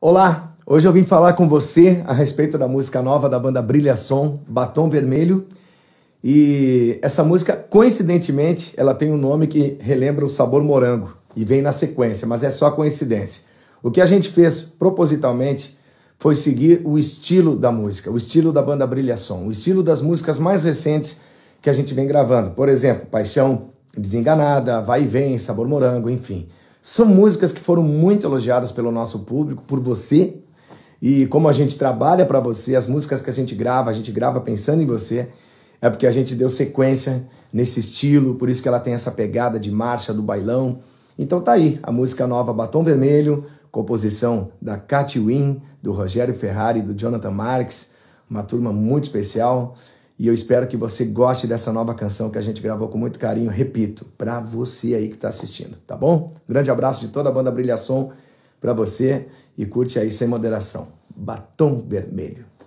Olá, hoje eu vim falar com você a respeito da música nova da banda Brilha Som, Batom Vermelho. E essa música, coincidentemente, ela tem um nome que relembra o sabor morango e vem na sequência, mas é só coincidência. O que a gente fez propositalmente foi seguir o estilo da música, o estilo da banda Brilha Som, o estilo das músicas mais recentes que a gente vem gravando. Por exemplo, Paixão Desenganada, Vai e Vem, Sabor Morango, enfim. São músicas que foram muito elogiadas pelo nosso público, por você. E como a gente trabalha para você, as músicas que a gente grava, a gente grava pensando em você. É porque a gente deu sequência nesse estilo, por isso que ela tem essa pegada de marcha do bailão. Então tá aí a música nova Batom Vermelho, composição da Cat Win, do Rogério Ferrari e do Jonathan Marx, uma turma muito especial. E eu espero que você goste dessa nova canção que a gente gravou com muito carinho, repito, para você aí que está assistindo, tá bom? Grande abraço de toda a banda Brilhação para você e curte aí sem moderação. Batom Vermelho.